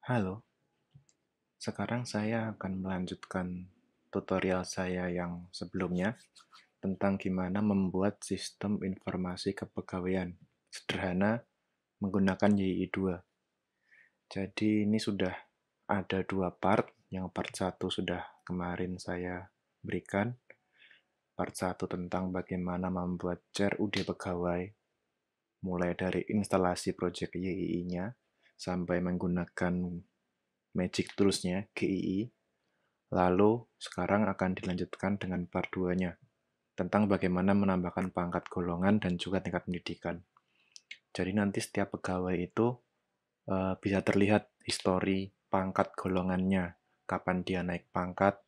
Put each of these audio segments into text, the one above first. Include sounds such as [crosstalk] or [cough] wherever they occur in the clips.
Halo, sekarang saya akan melanjutkan tutorial saya yang sebelumnya tentang gimana membuat sistem informasi kepegawaian sederhana menggunakan YI2. Jadi ini sudah ada dua part, yang part 1 sudah kemarin saya berikan, part 1 tentang bagaimana membuat CRUD pegawai, mulai dari instalasi project YII-nya, sampai menggunakan magic toolsnya GII. Lalu sekarang akan dilanjutkan dengan part 2-nya tentang bagaimana menambahkan pangkat golongan dan juga tingkat pendidikan. Jadi nanti setiap pegawai itu uh, bisa terlihat histori pangkat golongannya, kapan dia naik pangkat,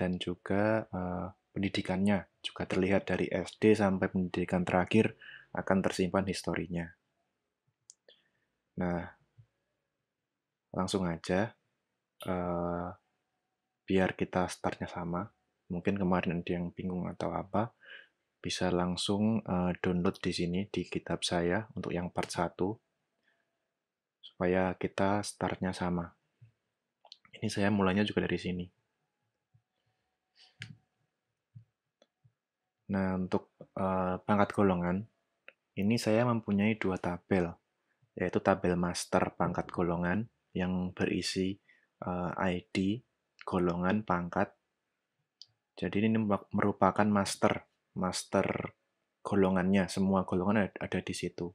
dan juga uh, pendidikannya juga terlihat dari SD sampai pendidikan terakhir akan tersimpan historinya. Nah, langsung aja, uh, biar kita startnya sama. Mungkin kemarin ada yang bingung atau apa, bisa langsung uh, download di sini di kitab saya untuk yang part 1, supaya kita startnya sama. Ini saya mulainya juga dari sini. Nah, untuk uh, pangkat golongan, ini saya mempunyai dua tabel yaitu tabel master pangkat golongan yang berisi uh, eh, ID, golongan, pangkat. Jadi ini merupakan master, master golongannya, semua golongan ada di situ.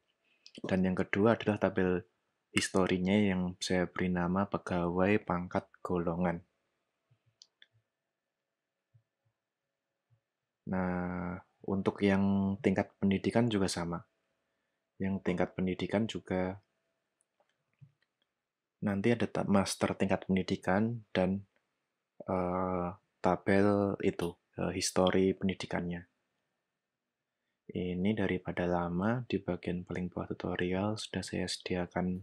Dan yang kedua adalah tabel historinya yang saya beri nama pegawai pangkat golongan. Nah, untuk yang tingkat pendidikan juga sama yang tingkat pendidikan juga nanti ada master tingkat pendidikan dan uh, tabel itu uh, histori pendidikannya. Ini daripada lama di bagian paling bawah tutorial sudah saya sediakan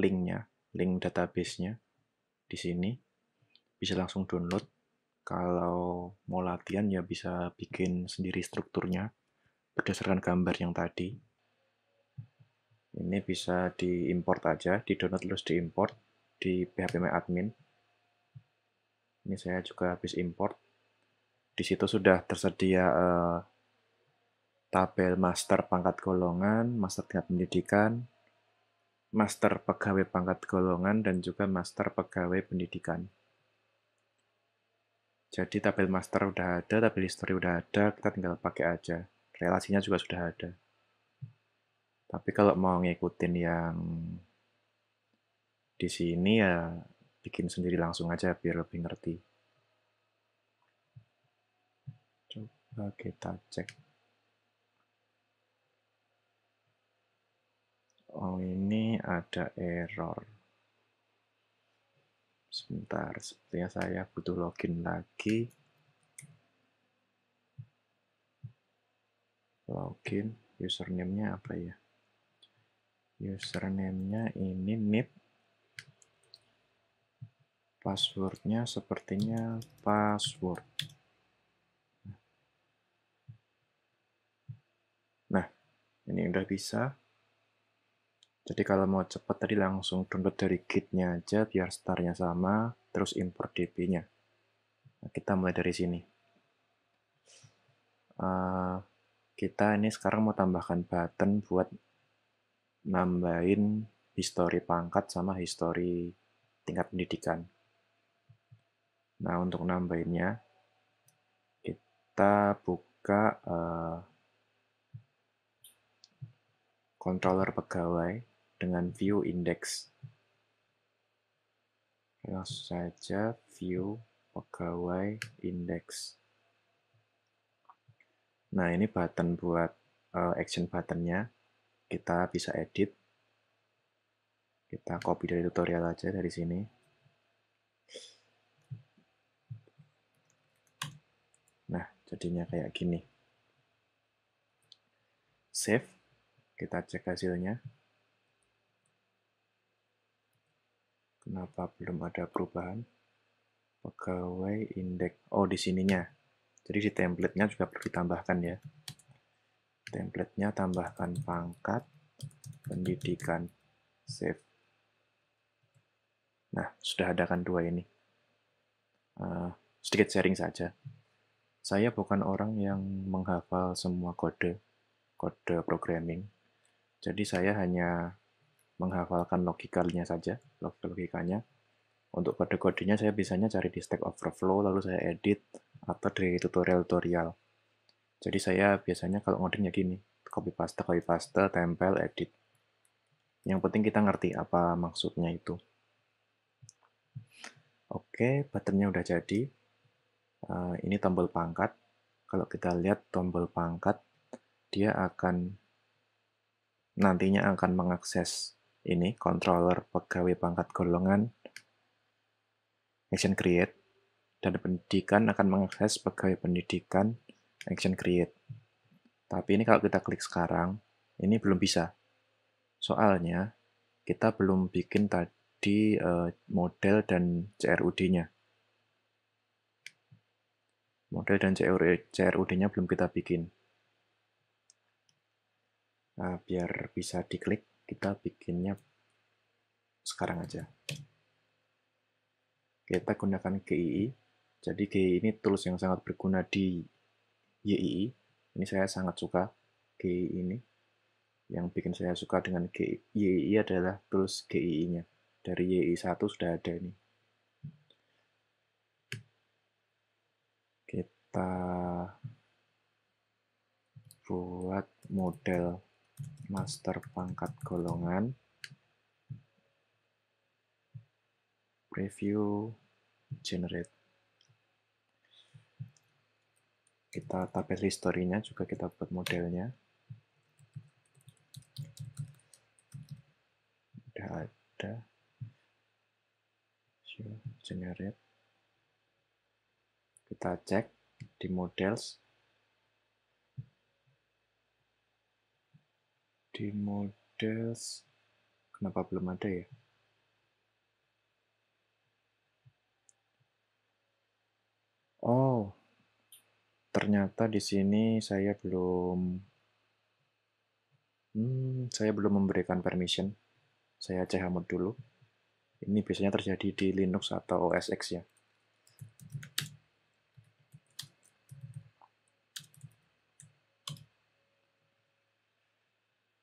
linknya, link databasenya di sini. Bisa langsung download. Kalau mau latihan ya bisa bikin sendiri strukturnya berdasarkan gambar yang tadi ini bisa diimport aja di download terus diimport di phpMyAdmin ini saya juga habis import di situ sudah tersedia eh, tabel master pangkat golongan master tingkat pendidikan master pegawai pangkat golongan dan juga master pegawai pendidikan jadi tabel master udah ada tabel history udah ada kita tinggal pakai aja relasinya juga sudah ada tapi kalau mau ngikutin yang di sini ya bikin sendiri langsung aja biar lebih ngerti. Coba kita cek. Oh ini ada error. Sebentar, sepertinya saya butuh login lagi. Login, username-nya apa ya? username-nya ini nip passwordnya sepertinya password nah ini udah bisa jadi kalau mau cepat tadi langsung download dari kitnya aja biar startnya sama terus import db-nya nah, kita mulai dari sini uh, kita ini sekarang mau tambahkan button buat nambahin histori pangkat sama histori tingkat pendidikan. Nah, untuk nambahinnya, kita buka uh, controller pegawai dengan view index. Langsung saja view pegawai index. Nah, ini button buat uh, action buttonnya. nya kita bisa edit kita copy dari tutorial aja dari sini nah jadinya kayak gini save kita cek hasilnya kenapa belum ada perubahan pegawai indeks oh di sininya jadi di template-nya juga perlu ditambahkan ya Templatenya tambahkan pangkat, pendidikan, save. Nah, sudah ada kan dua ini. Uh, sedikit sharing saja. Saya bukan orang yang menghafal semua kode, kode programming. Jadi saya hanya menghafalkan logikanya saja, logikanya. Untuk kode-kodenya saya bisanya cari di Stack Overflow, lalu saya edit, atau dari tutorial-tutorial. Jadi saya biasanya kalau ngoding ya gini, copy paste, copy paste, tempel, edit. Yang penting kita ngerti apa maksudnya itu. Oke, buttonnya udah jadi. Eh, ini tombol pangkat. Kalau kita lihat tombol pangkat, dia akan nantinya akan mengakses ini controller pegawai pangkat golongan action create dan pendidikan akan mengakses pegawai pendidikan action create. Tapi ini kalau kita klik sekarang, ini belum bisa. Soalnya kita belum bikin tadi uh, model dan CRUD-nya. Model dan CRUD-nya belum kita bikin. Nah, biar bisa diklik, kita bikinnya sekarang aja. Kita gunakan GII. Jadi GII ini tools yang sangat berguna di YII. Ini saya sangat suka GII ini. Yang bikin saya suka dengan YII adalah tools GII-nya. Dari YII 1 sudah ada ini. Kita buat model master pangkat golongan. Preview generate kita tabel historinya juga kita buat modelnya udah ada generate kita cek di models di models kenapa belum ada ya ternyata di sini saya belum hmm, saya belum memberikan permission. Saya chmod dulu. Ini biasanya terjadi di Linux atau OS X ya.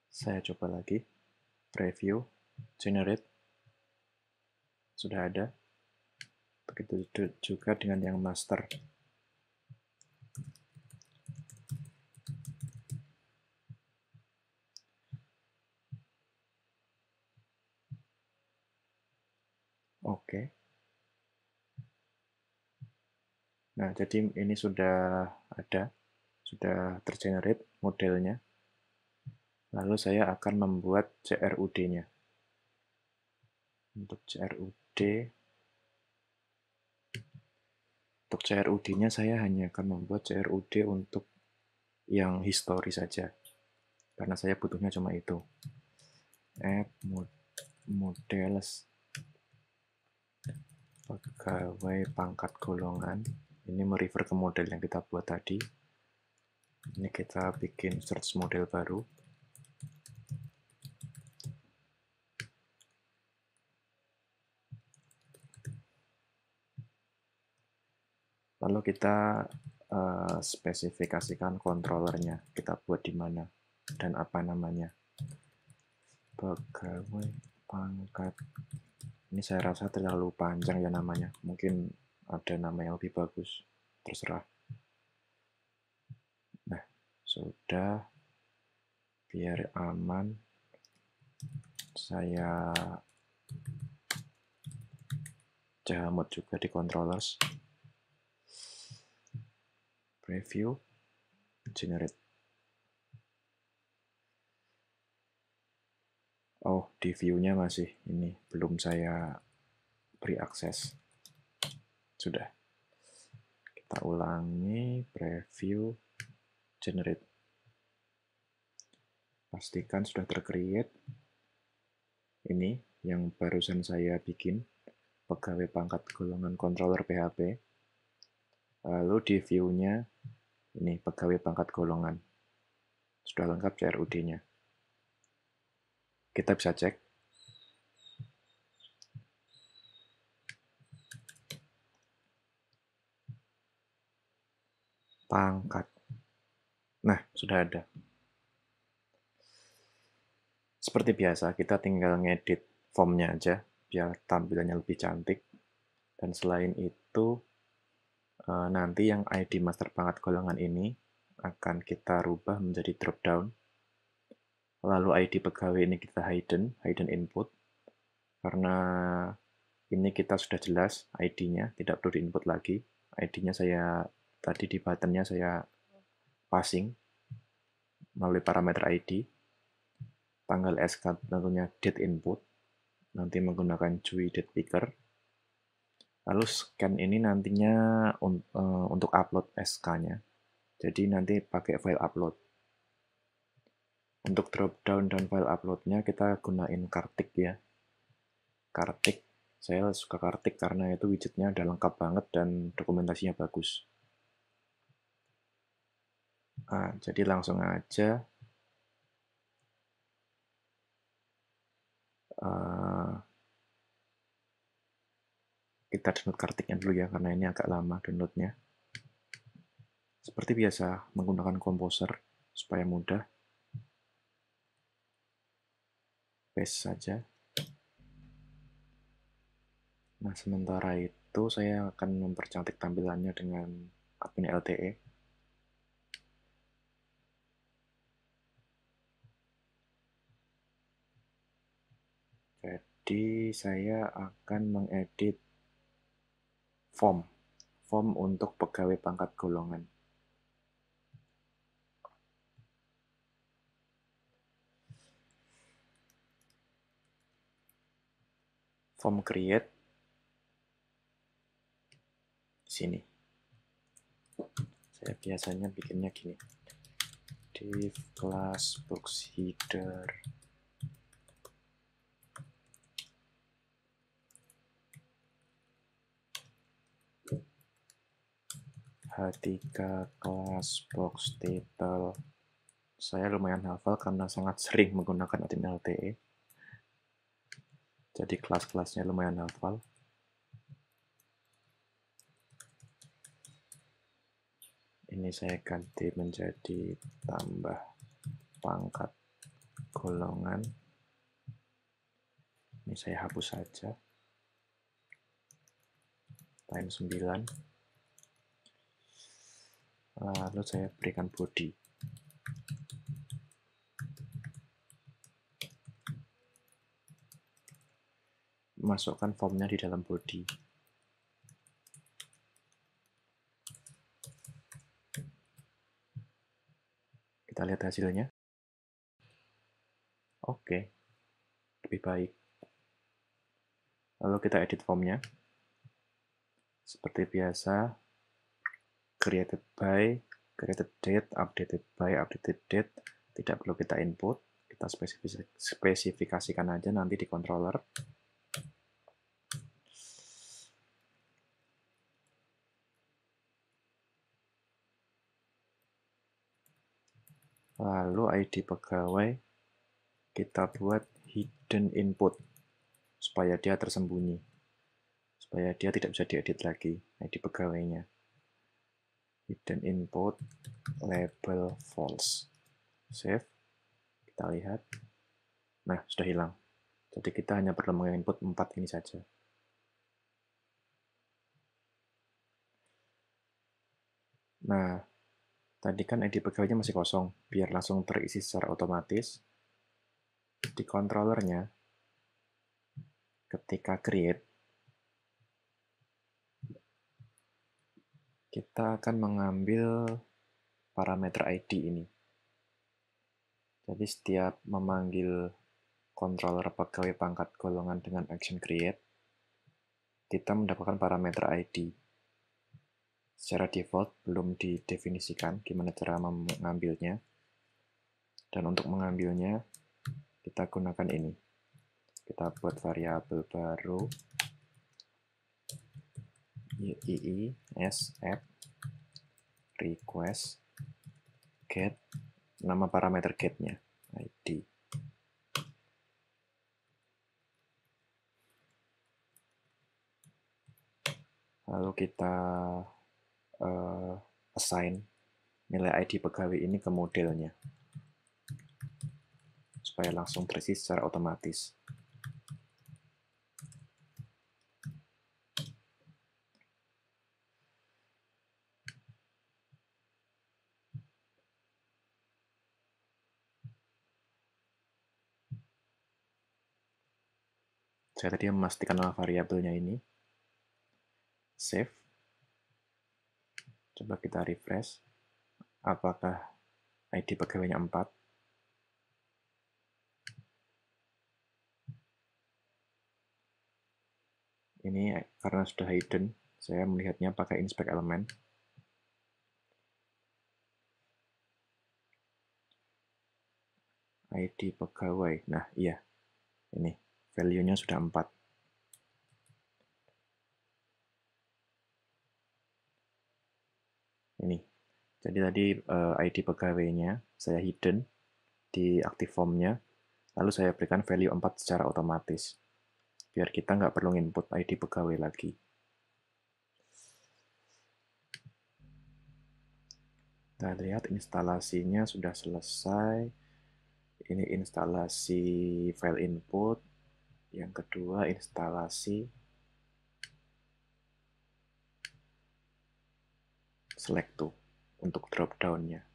Saya coba lagi. Preview, generate. Sudah ada. Begitu juga dengan yang master. Nah, jadi ini sudah ada, sudah tergenerate modelnya. Lalu saya akan membuat CRUD-nya. Untuk CRUD, untuk CRUD-nya saya hanya akan membuat CRUD untuk yang history saja. Karena saya butuhnya cuma itu. app mod models pegawai pangkat golongan ini merefer ke model yang kita buat tadi ini kita bikin search model baru lalu kita uh, spesifikasikan kontrolernya. kita buat di mana dan apa namanya pegawai pangkat ini saya rasa terlalu panjang ya namanya mungkin ada nama yang lebih bagus terserah nah sudah biar aman saya jamut juga di controllers preview generate oh di view-nya masih ini belum saya beri akses sudah. Kita ulangi preview generate. Pastikan sudah tercreate. Ini yang barusan saya bikin, pegawai pangkat golongan controller PHP. Lalu di view-nya, ini pegawai pangkat golongan. Sudah lengkap CRUD-nya. Kita bisa cek pangkat. Nah, sudah ada. Seperti biasa, kita tinggal ngedit formnya aja, biar tampilannya lebih cantik. Dan selain itu, eh, nanti yang ID master pangkat golongan ini akan kita rubah menjadi dropdown. Lalu ID pegawai ini kita hidden, hidden input. Karena ini kita sudah jelas ID-nya, tidak perlu input lagi. ID-nya saya Tadi di buttonnya saya passing melalui parameter ID, tanggal SK tentunya date input, nanti menggunakan cuy date picker, lalu scan ini nantinya eh, untuk upload SK-nya, jadi nanti pakai file upload. Untuk drop-down dan file uploadnya kita gunain Kartik ya. Kartik, saya suka Kartik karena itu widgetnya udah lengkap banget dan dokumentasinya bagus. Nah, jadi langsung aja uh, kita download kartiknya dulu ya karena ini agak lama downloadnya seperti biasa menggunakan komposer supaya mudah paste saja nah sementara itu saya akan mempercantik tampilannya dengan admin LTE Jadi saya akan mengedit form, form untuk pegawai pangkat golongan. Form create sini. Saya biasanya bikinnya gini. Div class box header h kelas box title. Saya lumayan hafal karena sangat sering menggunakan admin LTE. Jadi kelas-kelasnya lumayan hafal. Ini saya ganti menjadi tambah pangkat golongan. Ini saya hapus saja. Time 9 lalu eh, saya berikan body masukkan formnya di dalam body kita lihat hasilnya oke lebih baik lalu kita edit formnya seperti biasa created by, created date, updated by, updated date, tidak perlu kita input, kita spesifikasikan aja nanti di controller. Lalu ID pegawai kita buat hidden input supaya dia tersembunyi, supaya dia tidak bisa diedit lagi ID pegawainya hidden input label false save kita lihat nah sudah hilang jadi kita hanya perlu menginput 4 ini saja nah tadi kan ID pegawainya masih kosong biar langsung terisi secara otomatis di controllernya ketika create kita akan mengambil parameter ID ini. Jadi setiap memanggil controller pegawai pangkat golongan dengan action create, kita mendapatkan parameter ID. Secara default belum didefinisikan gimana cara mengambilnya. Dan untuk mengambilnya, kita gunakan ini. Kita buat variabel baru s SF request get nama parameter get ID. Lalu kita uh, assign nilai ID pegawai ini ke modelnya supaya langsung terisi secara otomatis. saya tadi memastikan nama variabelnya ini. Save. Coba kita refresh. Apakah ID pegawainya 4? Ini karena sudah hidden, saya melihatnya pakai inspect element. ID pegawai. Nah, iya. Ini value-nya sudah 4. Ini. Jadi tadi uh, eh, ID pegawainya saya hidden di active form-nya, lalu saya berikan value 4 secara otomatis. Biar kita nggak perlu input ID pegawai lagi. Kita lihat instalasinya sudah selesai. Ini instalasi file input, yang kedua instalasi select to untuk drop downnya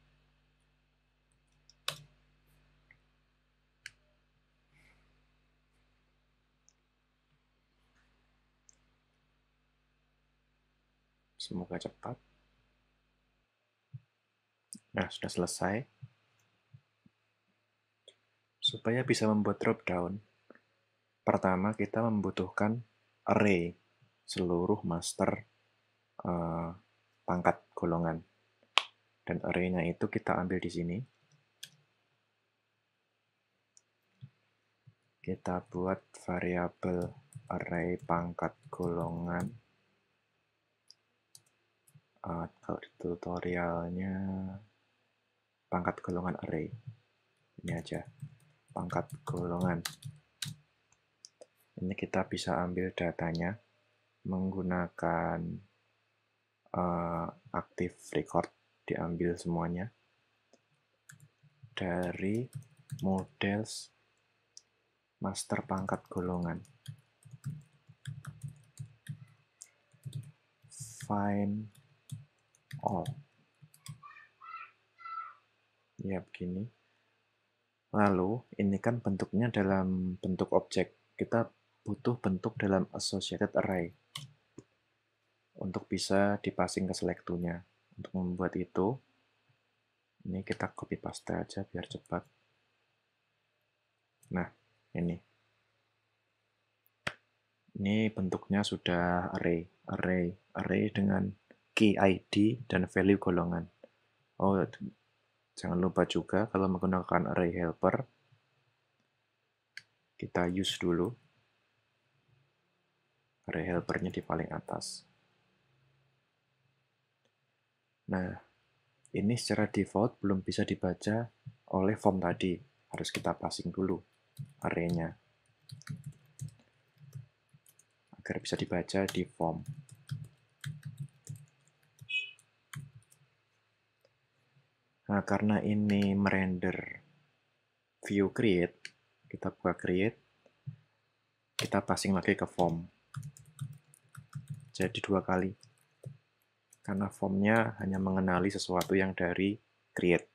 semoga cepat nah sudah selesai supaya bisa membuat drop down Pertama, kita membutuhkan array seluruh master uh, pangkat golongan. Dan arraynya itu kita ambil di sini. Kita buat variabel array pangkat golongan. Uh, kalau tutorialnya pangkat golongan array. Ini aja, pangkat golongan ini kita bisa ambil datanya menggunakan uh, eh, active record diambil semuanya dari models master pangkat golongan find all ya begini lalu ini kan bentuknya dalam bentuk objek kita butuh bentuk dalam associated array untuk bisa dipassing ke select nya Untuk membuat itu, ini kita copy paste aja biar cepat. Nah, ini. Ini bentuknya sudah array, array, array dengan key ID dan value golongan. Oh, jangan lupa juga kalau menggunakan array helper, kita use dulu array helpernya di paling atas. Nah, ini secara default belum bisa dibaca oleh form tadi. Harus kita passing dulu arenya agar bisa dibaca di form. Nah, karena ini merender view create, kita buka create, kita passing lagi ke form jadi dua kali. Karena formnya hanya mengenali sesuatu yang dari create.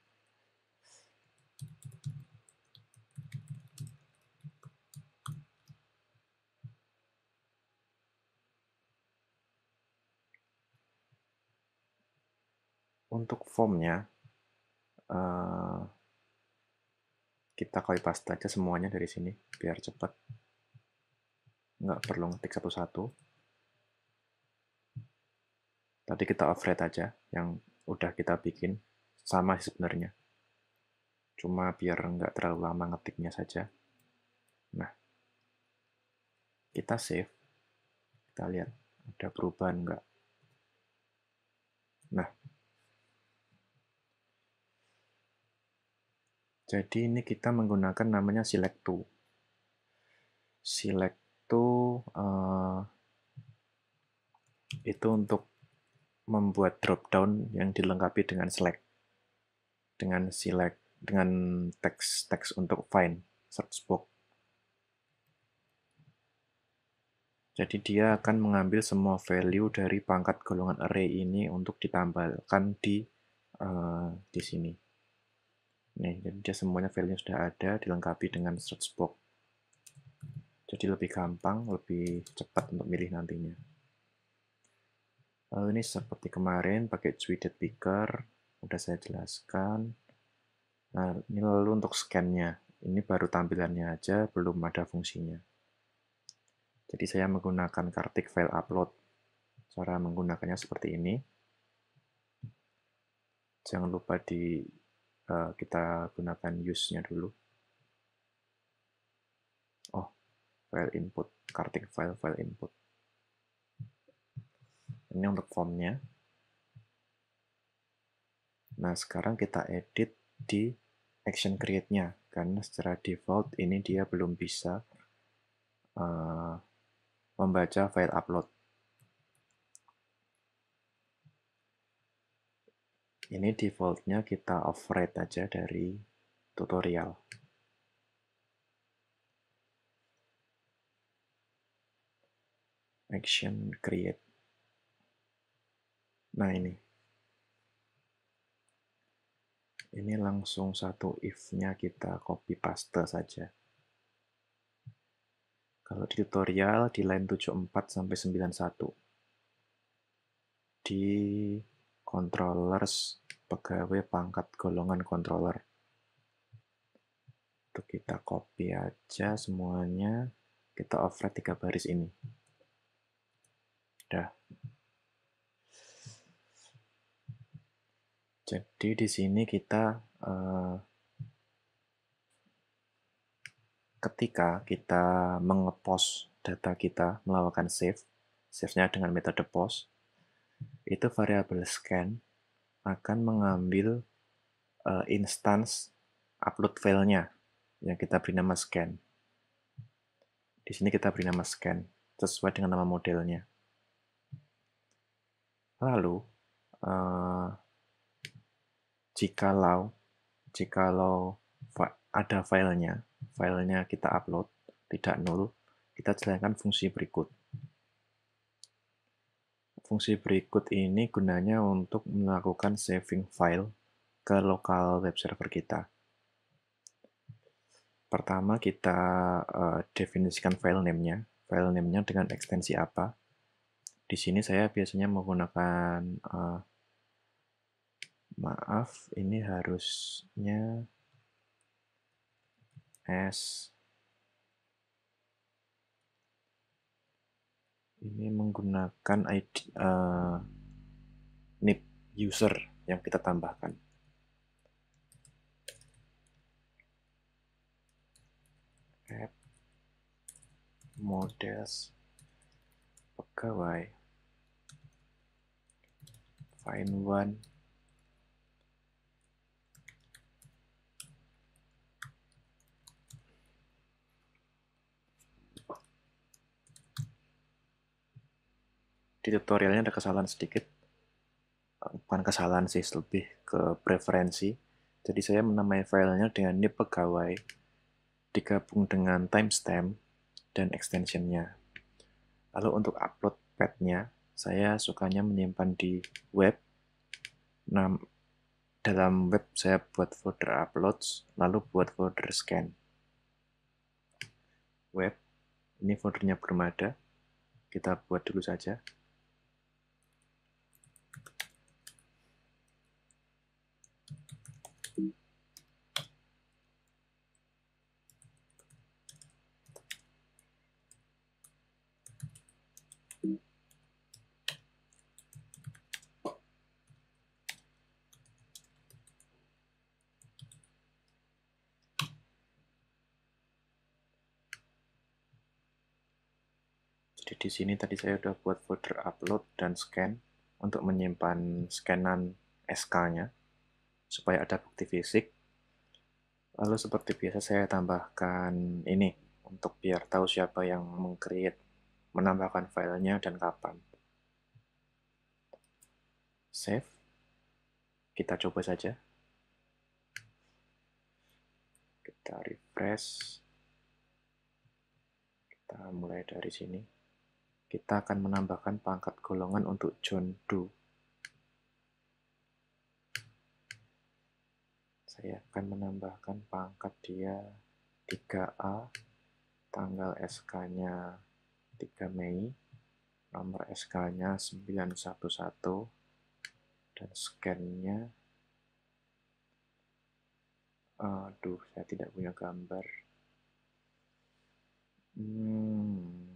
Untuk formnya, uh, kita copy paste aja semuanya dari sini biar cepat nggak perlu ngetik satu-satu Tadi kita afraid aja yang udah kita bikin. Sama sebenarnya. Cuma biar nggak terlalu lama ngetiknya saja. Nah, kita save. Kita lihat ada perubahan nggak. Nah, jadi ini kita menggunakan namanya select to. Select to uh, eh, itu untuk membuat drop down yang dilengkapi dengan select dengan select dengan teks teks untuk find search box. Jadi dia akan mengambil semua value dari pangkat golongan array ini untuk ditambahkan di uh, di sini. Nih, jadi dia semuanya value sudah ada dilengkapi dengan search box. Jadi lebih gampang, lebih cepat untuk milih nantinya. Lalu ini seperti kemarin pakai tweeted picker, udah saya jelaskan. Nah, ini lalu untuk scan-nya. Ini baru tampilannya aja, belum ada fungsinya. Jadi saya menggunakan Kartik file upload. Cara menggunakannya seperti ini. Jangan lupa di uh, kita gunakan use-nya dulu. Oh, file input, Kartik file file input ini untuk formnya nah sekarang kita edit di action create nya karena secara default ini dia belum bisa uh, membaca file upload ini defaultnya kita override aja dari tutorial action create Nah ini. Ini langsung satu if-nya kita copy paste saja. Kalau di tutorial di line 74 sampai 91. Di controllers pegawai pangkat golongan controller. Itu kita copy aja semuanya. Kita offset tiga baris ini. Udah. Jadi di sini kita eh, ketika kita mengepost data kita melakukan save, save-nya dengan metode post, itu variabel scan akan mengambil eh, instance upload filenya yang kita beri nama scan. Di sini kita beri nama scan sesuai dengan nama modelnya. Lalu eh, jikalau jikalau ada filenya, filenya kita upload, tidak nol, kita jalankan fungsi berikut. Fungsi berikut ini gunanya untuk melakukan saving file ke lokal web server kita. Pertama kita uh, definisikan file name-nya, file name-nya dengan ekstensi apa. Di sini saya biasanya menggunakan uh, maaf ini harusnya S ini menggunakan ID uh, eh, NIP user yang kita tambahkan app models pegawai find one di tutorialnya ada kesalahan sedikit eh, bukan kesalahan sih lebih ke preferensi jadi saya menamai filenya dengan nip pegawai digabung dengan timestamp dan extensionnya lalu untuk upload padnya saya sukanya menyimpan di web nah, dalam web saya buat folder uploads lalu buat folder scan web ini foldernya belum kita buat dulu saja Jadi di sini tadi saya sudah buat folder upload dan scan untuk menyimpan scanan SK-nya supaya ada bukti fisik. Lalu seperti biasa saya tambahkan ini untuk biar tahu siapa yang mengcreate, menambahkan filenya dan kapan. Save. Kita coba saja. Kita refresh. Kita mulai dari sini. Kita akan menambahkan pangkat golongan untuk John Doe. Saya akan menambahkan pangkat dia 3A, tanggal SK-nya 3 Mei, nomor SK-nya 911, dan scan-nya aduh saya tidak punya gambar hmm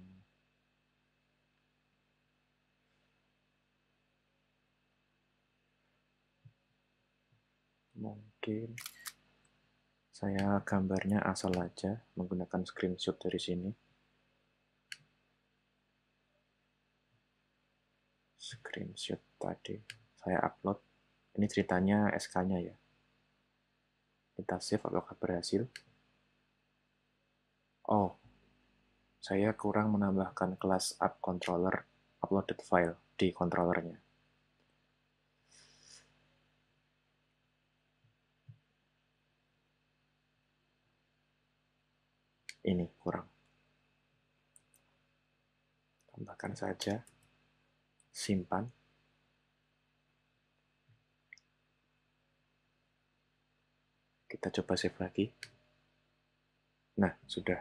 mungkin saya gambarnya asal aja menggunakan screenshot dari sini screenshot tadi saya upload ini ceritanya SK nya ya kita save apakah berhasil oh saya kurang menambahkan kelas app controller uploaded file di controllernya ini kurang. Tambahkan saja, simpan. Kita coba save lagi. Nah, sudah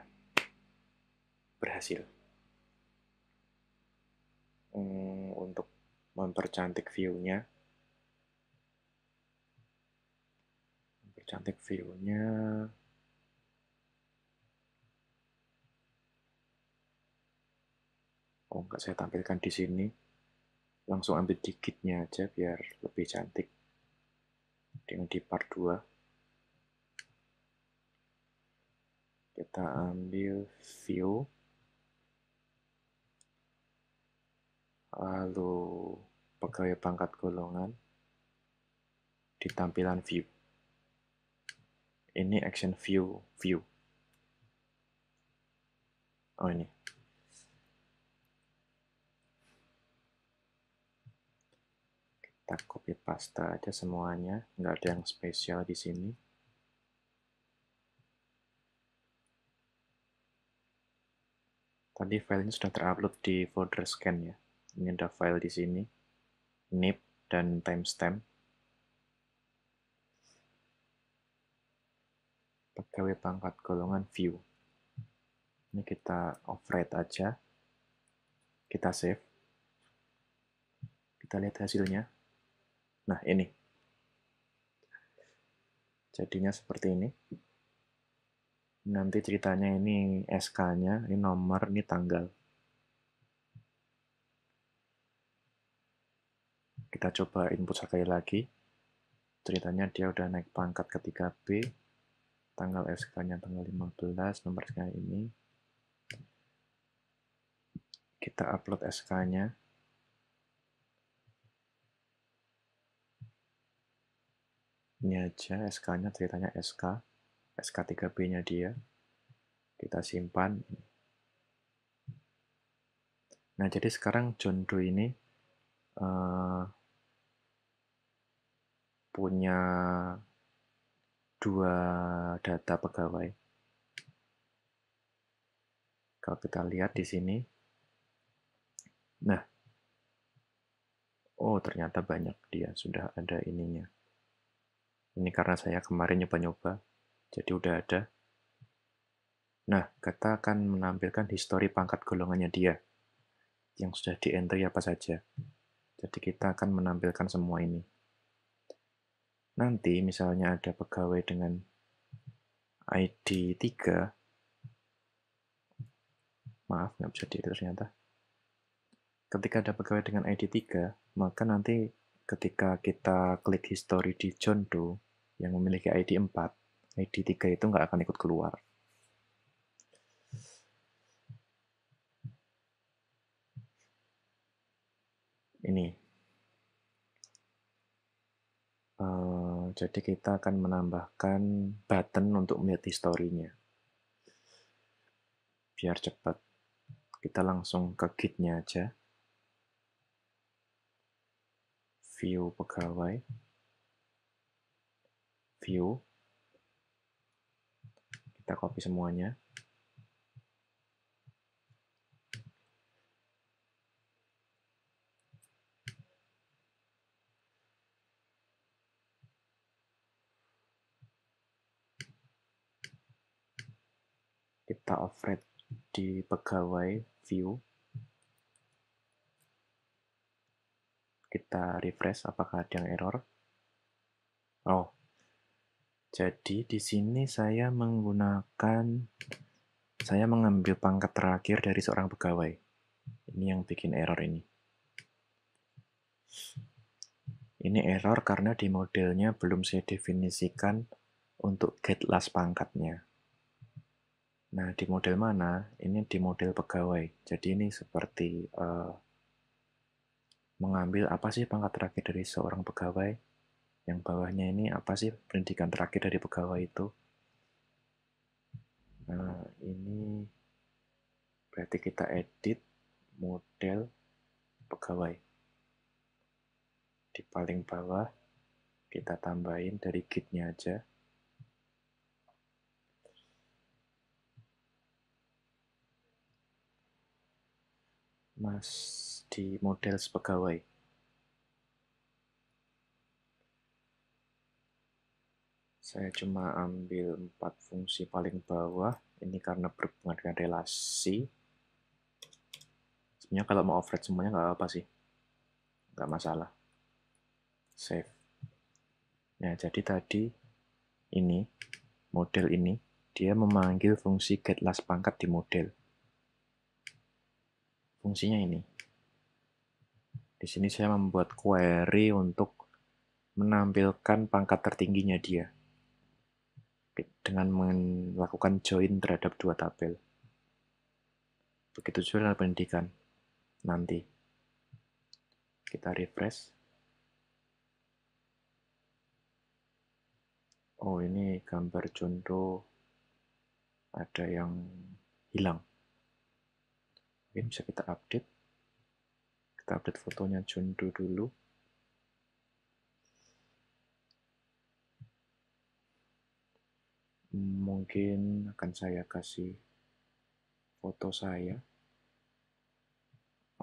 berhasil. Hmm, untuk mempercantik view-nya, mempercantik view-nya, oh enggak saya tampilkan di sini langsung ambil dikitnya aja biar lebih cantik dengan di part 2 kita ambil view lalu pegawai pangkat golongan di tampilan view ini action view view oh ini kita copy paste aja semuanya nggak ada yang spesial di sini tadi filenya sudah terupload di folder scan ya ini ada file di sini nip dan timestamp pegawai pangkat golongan view ini kita override aja kita save kita lihat hasilnya Nah, ini. Jadinya seperti ini. Nanti ceritanya ini SK-nya, ini nomor, ini tanggal. Kita coba input sekali lagi. Ceritanya dia udah naik pangkat ke 3B. Tanggal SK-nya tanggal 15, nomor SK ini. Kita upload SK-nya. ini aja SK-nya ceritanya SK SK3B-nya dia kita simpan nah jadi sekarang John Doe ini uh, punya dua data pegawai kalau kita lihat di sini nah oh ternyata banyak dia sudah ada ininya ini karena saya kemarin nyoba-nyoba, jadi udah ada. Nah, kita akan menampilkan histori pangkat golongannya dia, yang sudah di-entry apa saja. Jadi kita akan menampilkan semua ini. Nanti misalnya ada pegawai dengan ID 3, maaf nggak bisa di ternyata. Ketika ada pegawai dengan ID 3, maka nanti ketika kita klik history di John Doe yang memiliki ID 4, ID 3 itu nggak akan ikut keluar. Ini. Uh, jadi kita akan menambahkan button untuk melihat historinya. Biar cepat. Kita langsung ke gitnya aja. view pegawai view kita copy semuanya kita override di pegawai view kita refresh apakah ada yang error. Oh, jadi di sini saya menggunakan, saya mengambil pangkat terakhir dari seorang pegawai. Ini yang bikin error ini. Ini error karena di modelnya belum saya definisikan untuk get last pangkatnya. Nah, di model mana? Ini di model pegawai. Jadi ini seperti uh, mengambil apa sih pangkat terakhir dari seorang pegawai, yang bawahnya ini apa sih pendidikan terakhir dari pegawai itu. Nah, ini berarti kita edit model pegawai. Di paling bawah, kita tambahin dari gitnya aja. Mas di model sepegawai. Saya cuma ambil empat fungsi paling bawah, ini karena berhubungan dengan relasi. Sebenarnya kalau mau override semuanya nggak apa-apa sih, nggak masalah. Save. ya jadi tadi ini, model ini, dia memanggil fungsi get last pangkat di model. Fungsinya ini. Di sini saya membuat query untuk menampilkan pangkat tertingginya dia dengan melakukan join terhadap dua tabel. Begitu juga pendidikan nanti. Kita refresh. Oh, ini gambar contoh ada yang hilang. Mungkin bisa kita update kita update fotonya Jundu dulu mungkin akan saya kasih foto saya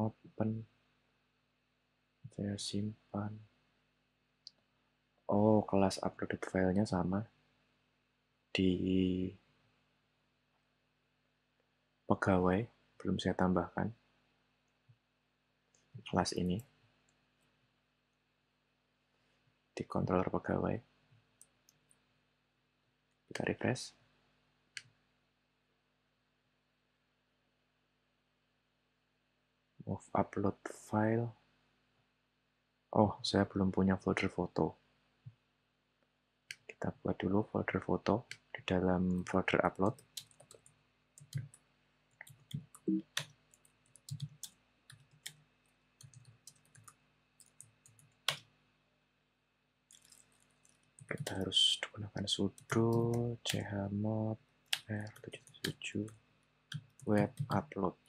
open saya simpan oh kelas uploaded filenya sama di pegawai belum saya tambahkan kelas ini di controller pegawai. Kita refresh. Move upload file. Oh, saya belum punya folder foto. Kita buat dulu folder foto di dalam folder upload. kita harus gunakan sudo chmod r77 web upload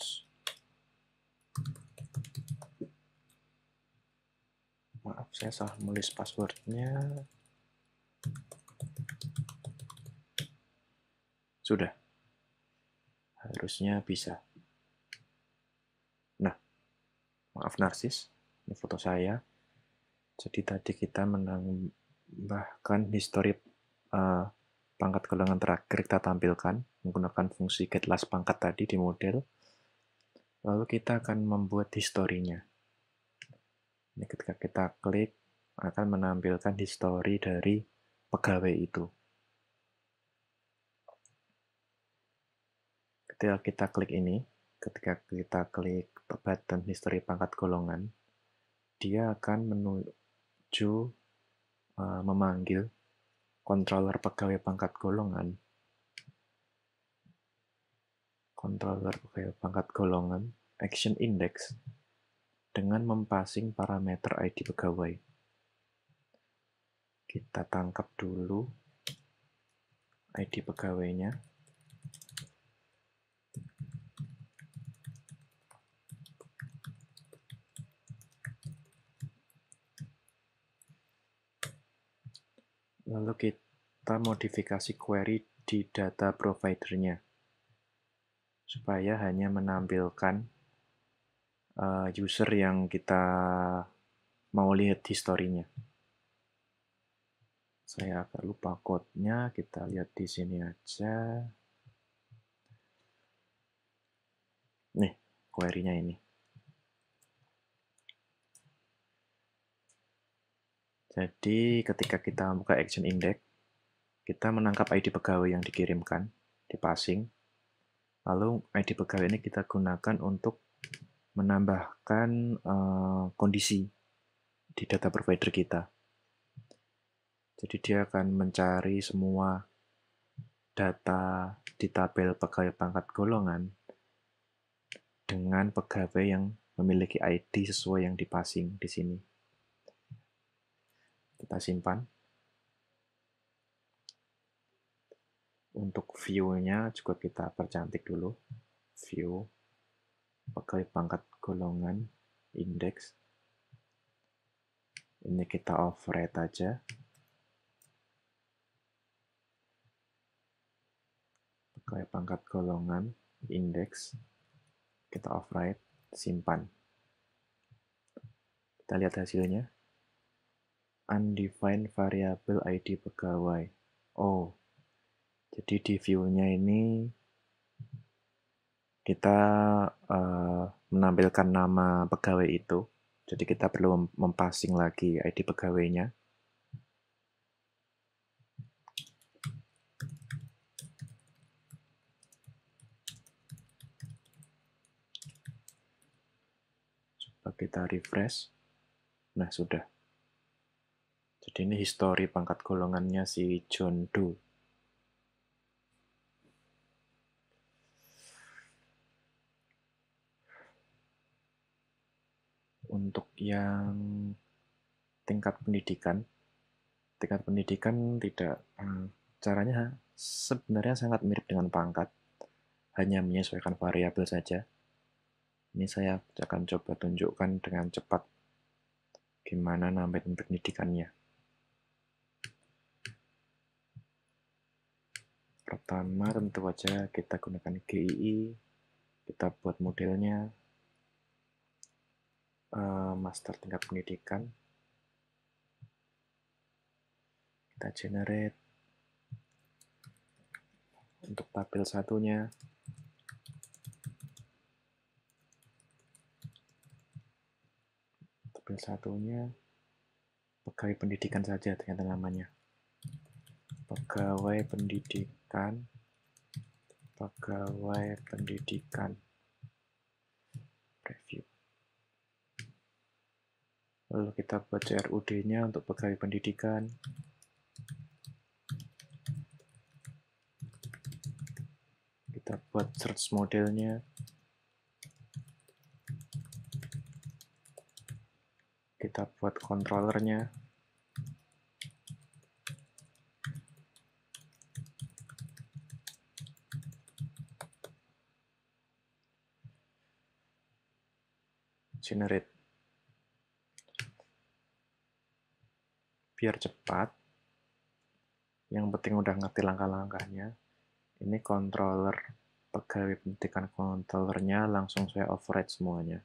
maaf saya salah menulis passwordnya sudah harusnya bisa nah maaf narsis ini foto saya jadi tadi kita menang bahkan histori uh, pangkat golongan terakhir kita tampilkan menggunakan fungsi last pangkat tadi di model. Lalu kita akan membuat historinya. Ini ketika kita klik akan menampilkan histori dari pegawai itu. Ketika kita klik ini, ketika kita klik button history pangkat golongan, dia akan menuju Eh, memanggil controller pegawai pangkat golongan controller pegawai pangkat golongan action index dengan mempassing parameter ID pegawai. Kita tangkap dulu ID pegawainya. Lalu kita modifikasi query di data providernya supaya hanya menampilkan uh, user yang kita mau lihat historinya. Saya agak lupa kodenya, kita lihat di sini aja. Nih, query-nya ini. Jadi ketika kita buka action index, kita menangkap ID pegawai yang dikirimkan di passing. Lalu ID pegawai ini kita gunakan untuk menambahkan uh, kondisi di data provider kita. Jadi dia akan mencari semua data di tabel pegawai pangkat golongan dengan pegawai yang memiliki ID sesuai yang dipasing di sini. Kita simpan. Untuk view-nya juga kita percantik dulu. View pakai pangkat golongan indeks. Ini kita overwrite aja. Pakai pangkat golongan indeks. Kita overwrite, simpan. Kita lihat hasilnya undefined variable ID pegawai. Oh, jadi di view-nya ini kita uh, menampilkan nama pegawai itu. Jadi kita perlu mempassing lagi ID pegawainya. Coba kita refresh. Nah, sudah. Jadi ini histori pangkat golongannya si John Doe. Untuk yang tingkat pendidikan, tingkat pendidikan tidak eh, caranya sebenarnya sangat mirip dengan pangkat, hanya menyesuaikan variabel saja. Ini saya akan coba tunjukkan dengan cepat gimana nambahin pendidikannya. Pertama tentu saja kita gunakan GII, kita buat modelnya, eh, master tingkat pendidikan, kita generate untuk tabel satunya, tabel satunya pegawai pendidikan saja ternyata namanya pegawai pendidik Pendidikan Pegawai Pendidikan Review Lalu kita buat CRUD-nya untuk pegawai pendidikan Kita buat search modelnya Kita buat controllernya generate biar cepat yang penting udah ngerti langkah-langkahnya ini controller pegawai pendidikan controllernya langsung saya override semuanya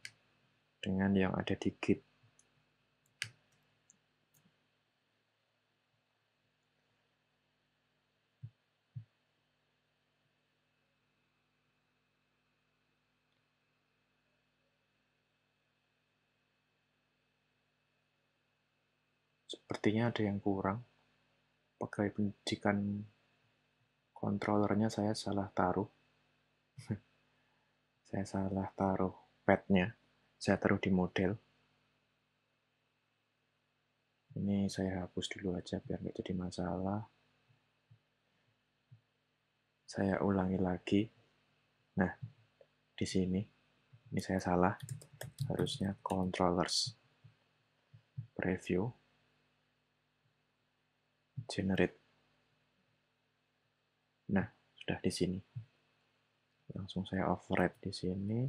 dengan yang ada di git sepertinya ada yang kurang. Pakai pendidikan kontrolernya saya salah taruh. [laughs] saya salah taruh padnya. Saya taruh di model. Ini saya hapus dulu aja biar nggak jadi masalah. Saya ulangi lagi. Nah, di sini. Ini saya salah. Harusnya controllers. Preview generate. Nah, sudah di sini. Langsung saya override di sini,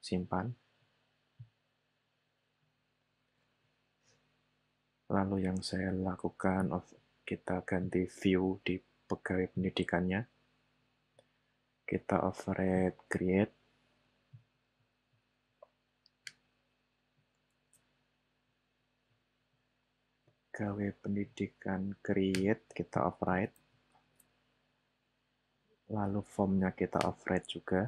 simpan. Lalu yang saya lakukan, kita ganti view di pegawai pendidikannya. Kita override create. pegawai pendidikan create kita override lalu formnya kita override juga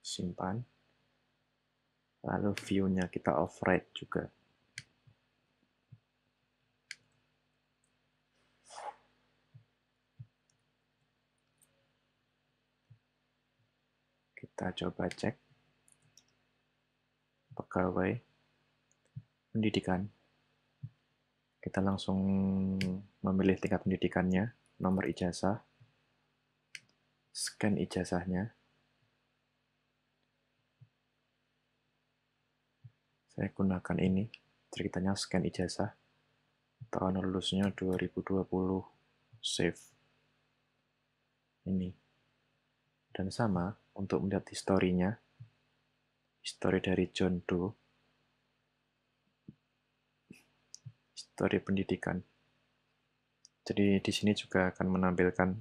simpan lalu view-nya kita override juga Kita coba cek. Pegawai. Pendidikan. Kita langsung memilih tingkat pendidikannya, nomor ijazah, scan ijazahnya. Saya gunakan ini, ceritanya scan ijazah. Tahun lulusnya 2020, save. Ini. Dan sama, untuk melihat historinya. Histori dari John Doe. Histori pendidikan. Jadi di sini juga akan menampilkan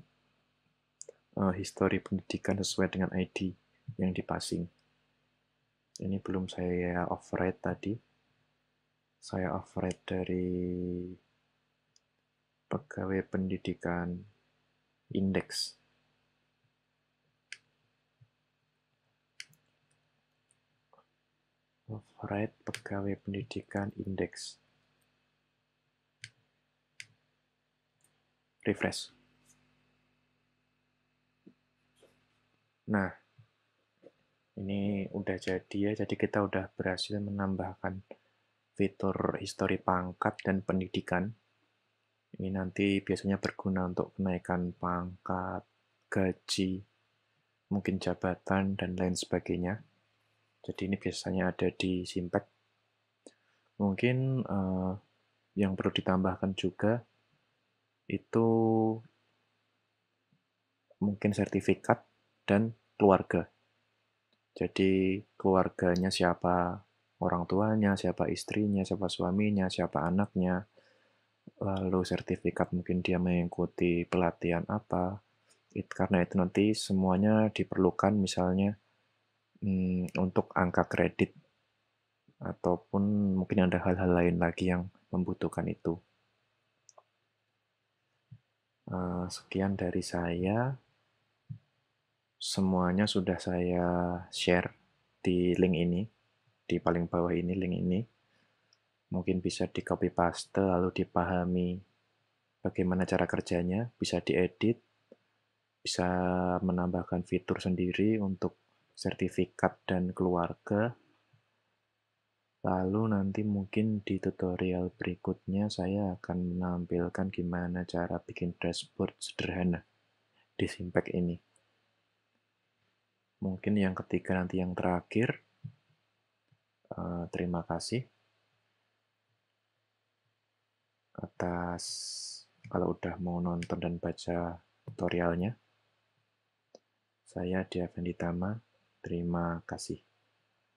uh, histori pendidikan sesuai dengan ID yang dipasing. Ini belum saya override tadi. Saya override dari pegawai pendidikan indeks. rate pegawai pendidikan indeks refresh nah ini udah jadi ya jadi kita udah berhasil menambahkan fitur histori pangkat dan pendidikan ini nanti biasanya berguna untuk kenaikan pangkat, gaji, mungkin jabatan, dan lain sebagainya. Jadi ini biasanya ada di Simpek. Mungkin uh, yang perlu ditambahkan juga itu mungkin sertifikat dan keluarga. Jadi keluarganya siapa, orang tuanya, siapa istrinya, siapa suaminya, siapa anaknya. Lalu sertifikat mungkin dia mengikuti pelatihan apa. It, karena itu nanti semuanya diperlukan misalnya hmm, untuk angka kredit ataupun mungkin ada hal-hal lain lagi yang membutuhkan itu. Uh, sekian dari saya. Semuanya sudah saya share di link ini, di paling bawah ini link ini. Mungkin bisa di copy paste lalu dipahami bagaimana cara kerjanya, bisa diedit, bisa menambahkan fitur sendiri untuk sertifikat dan keluarga. Lalu nanti mungkin di tutorial berikutnya saya akan menampilkan gimana cara bikin dashboard sederhana di Simpek ini. Mungkin yang ketiga nanti yang terakhir. Eh, terima kasih atas kalau udah mau nonton dan baca tutorialnya. Saya Diaven Tama. Terima kasih.